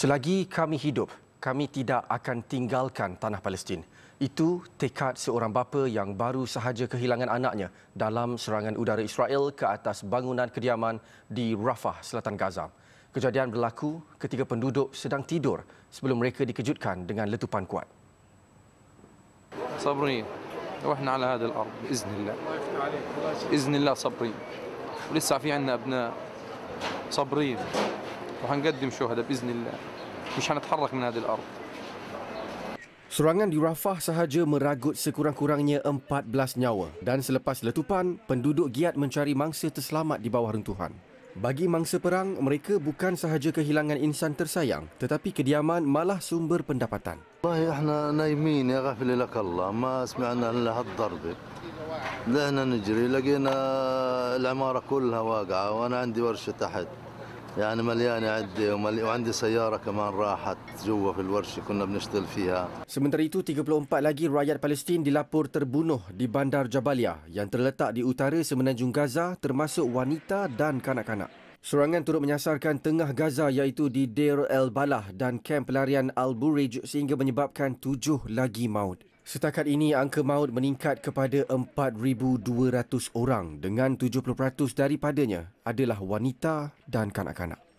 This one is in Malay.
Selagi kami hidup, kami tidak akan tinggalkan tanah Palestin. Itu tekad seorang bapa yang baru sahaja kehilangan anaknya dalam serangan udara Israel ke atas bangunan kediaman di Rafah, Selatan Gaza. Kejadian berlaku ketika penduduk sedang tidur sebelum mereka dikejutkan dengan letupan kuat. Sabri, وإحنا على هذا الأرض بإذن الله بإذن الله صبرين ولسه في عنا أبناء صبرين وحنقدم شهداء باذن الله مش حنتحرك من هذه الارض Serangan di Rafah sahaja meragut sekurang-kurangnya 14 nyawa dan selepas letupan, penduduk giat mencari mangsa terselamat di bawah runtuhan. Bagi mangsa perang, mereka bukan sahaja kehilangan insan tersayang tetapi kediaman malah sumber pendapatan. Wahai ya ahna ya ghafil lak Allah, ma sami'na la hadd Dahna najri, lagina al-amara kullha waqa'a wa ana يعني مليانة عدة وملي... وعندي سيارة كمان راحت جوا في الورشة كنا بنشتغل فيها Sementara itu 34 lagi rakyat Palestin dilapor terbunuh di Bandar Jabalia yang terletak di utara semenanjung Gaza termasuk wanita dan kanak-kanak. Serangan turut menyasarkan tengah Gaza iaitu di Deir el-Balah dan kamp pelarian Al-Burij sehingga menyebabkan tujuh lagi maut. Setakat ini angka maut meningkat kepada 4200 orang dengan 70% daripadanya adalah wanita dan kanak-kanak.